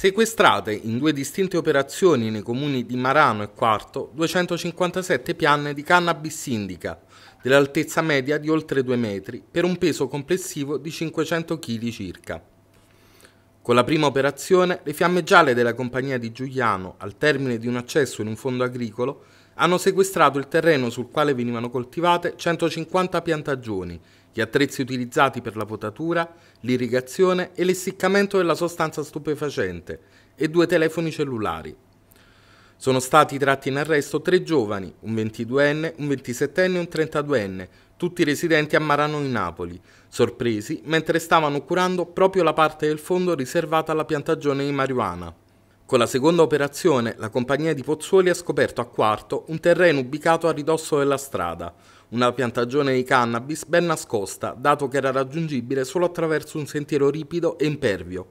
Sequestrate in due distinte operazioni nei comuni di Marano e Quarto 257 pianne di cannabis indica dell'altezza media di oltre 2 metri per un peso complessivo di 500 kg circa. Con la prima operazione le fiamme gialle della compagnia di Giuliano, al termine di un accesso in un fondo agricolo, hanno sequestrato il terreno sul quale venivano coltivate 150 piantagioni, gli attrezzi utilizzati per la potatura, l'irrigazione e l'essiccamento della sostanza stupefacente e due telefoni cellulari. Sono stati tratti in arresto tre giovani, un 22enne, un 27enne e un 32enne, tutti residenti a Marano in Napoli, sorpresi mentre stavano curando proprio la parte del fondo riservata alla piantagione di marijuana. Con la seconda operazione, la compagnia di Pozzuoli ha scoperto a Quarto un terreno ubicato a ridosso della strada, una piantagione di cannabis ben nascosta, dato che era raggiungibile solo attraverso un sentiero ripido e impervio.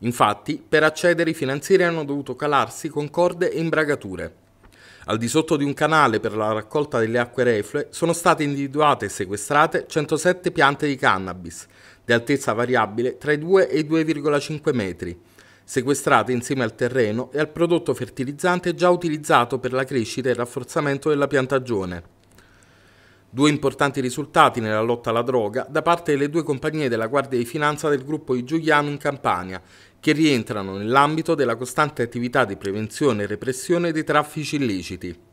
Infatti, per accedere i finanzieri hanno dovuto calarsi con corde e imbragature. Al di sotto di un canale per la raccolta delle acque reflue sono state individuate e sequestrate 107 piante di cannabis, di altezza variabile tra i 2 e i 2,5 metri, sequestrate insieme al terreno e al prodotto fertilizzante già utilizzato per la crescita e il rafforzamento della piantagione. Due importanti risultati nella lotta alla droga da parte delle due compagnie della Guardia di Finanza del gruppo di Giuliano in Campania, che rientrano nell'ambito della costante attività di prevenzione e repressione dei traffici illeciti.